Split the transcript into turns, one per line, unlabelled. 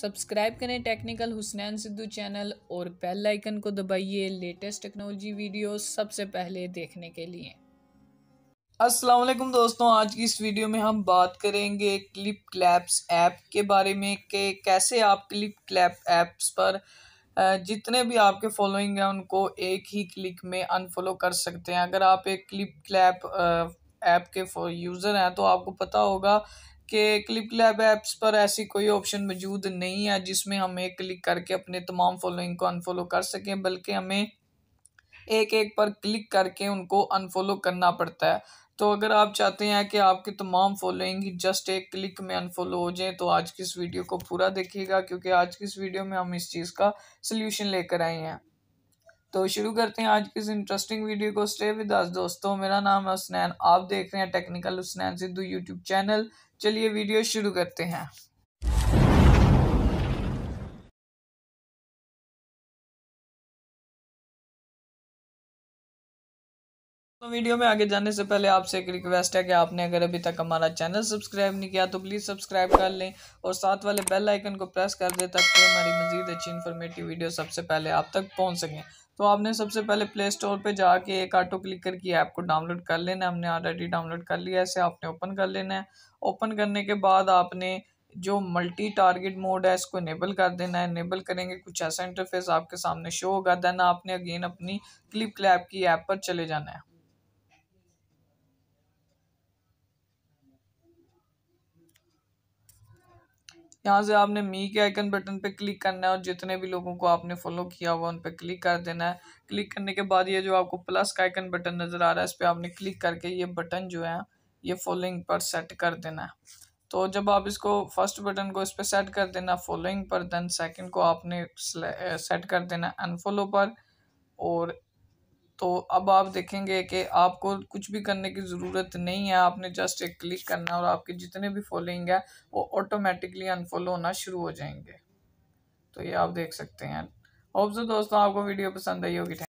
subscribe करें technical Husnain Sidhu channel और bell icon को दबाइए लेटेस्ट टेक्नोलॉजी वीडियो सबसे पहले देखने के लिए अस्सलाम वालेकुम दोस्तों आज की इस वीडियो में हम बात करेंगे क्लिप क्लैप्स ऐप के बारे में कि कैसे आप क्लिप क्लैप ऐप्स पर जितने भी आपके फॉलोइंग हैं उनको एक ही क्लिक में अनफॉलो कर सकते हैं अगर आप एक क्लिप क्लैप ऐप के यूज़र हैं तो आपको पता होगा कि क्लिप लैब ऐप्स पर ऐसी कोई ऑप्शन मौजूद नहीं है जिसमें हम एक क्लिक करके अपने तमाम फॉलोइंग को अनफॉलो कर सकें बल्कि हमें एक एक पर क्लिक करके उनको अनफॉलो करना पड़ता है तो अगर आप चाहते हैं कि आपकी तमाम फॉलोइंग जस्ट एक क्लिक में अनफॉलो हो जाए तो आज की इस वीडियो को पूरा देखिएगा क्योंकि आज की इस वीडियो में हम इस चीज़ का सोल्यूशन लेकर आए हैं तो शुरू करते हैं आज की इस इंटरेस्टिंग वीडियो को स्टे विद अस दोस्तों मेरा नाम है उसनैन आप देख रहे हैं technical Husnain Sidhu YouTube channel चलिए वीडियो शुरू करते हैं तो वीडियो में आगे जाने से पहले आपसे एक रिक्वेस्ट है कि आपने अगर अभी तक हमारा चैनल सब्सक्राइब नहीं किया तो प्लीज़ सब्सक्राइब कर लें और साथ वाले बेल आइकन को प्रेस कर दें ताकि हमारी मजीद अच्छी इन्फॉर्मेटिव वीडियो सबसे पहले आप तक पहुंच सकें तो आपने सबसे पहले प्ले स्टोर पर जाके एक ऑटो क्लिकर की ऐप को डाउनलोड कर लेना हमने ऑलरेडी डाउनलोड कर लिया ऐसे आपने ओपन कर लेना है ओपन करने के बाद आपने जो मल्टी टारगेट मोड है इसको इनेबल कर देना है इनेबल करेंगे कुछ ऐसा इंटरफेस आपके सामने शो होगा देन आपने अगेन अपनी क्लिप क्लैप की ऐप पर चले जाना है यहाँ से आपने मी के आइकन बटन पे क्लिक करना है और जितने भी लोगों को आपने फॉलो किया हुआ उन पर क्लिक कर देना है क्लिक करने के बाद ये जो आपको प्लस का आइकन बटन नज़र आ रहा है इस पर आपने क्लिक करके ये बटन जो है ये फॉलोइंग पर सेट कर देना है तो जब आप इसको फर्स्ट बटन को इस पर सेट कर देना फॉलोइंग पर देन सेकेंड को आपने सेट कर देना अनफॉलो पर और तो अब आप देखेंगे कि आपको कुछ भी करने की ज़रूरत नहीं है आपने जस्ट एक क्लिक करना और आपके जितने भी फॉलोइंग है वो ऑटोमेटिकली अनफॉलो होना शुरू हो जाएंगे तो ये आप देख सकते हैं होप्स दोस्तों आपको वीडियो पसंद आई होगी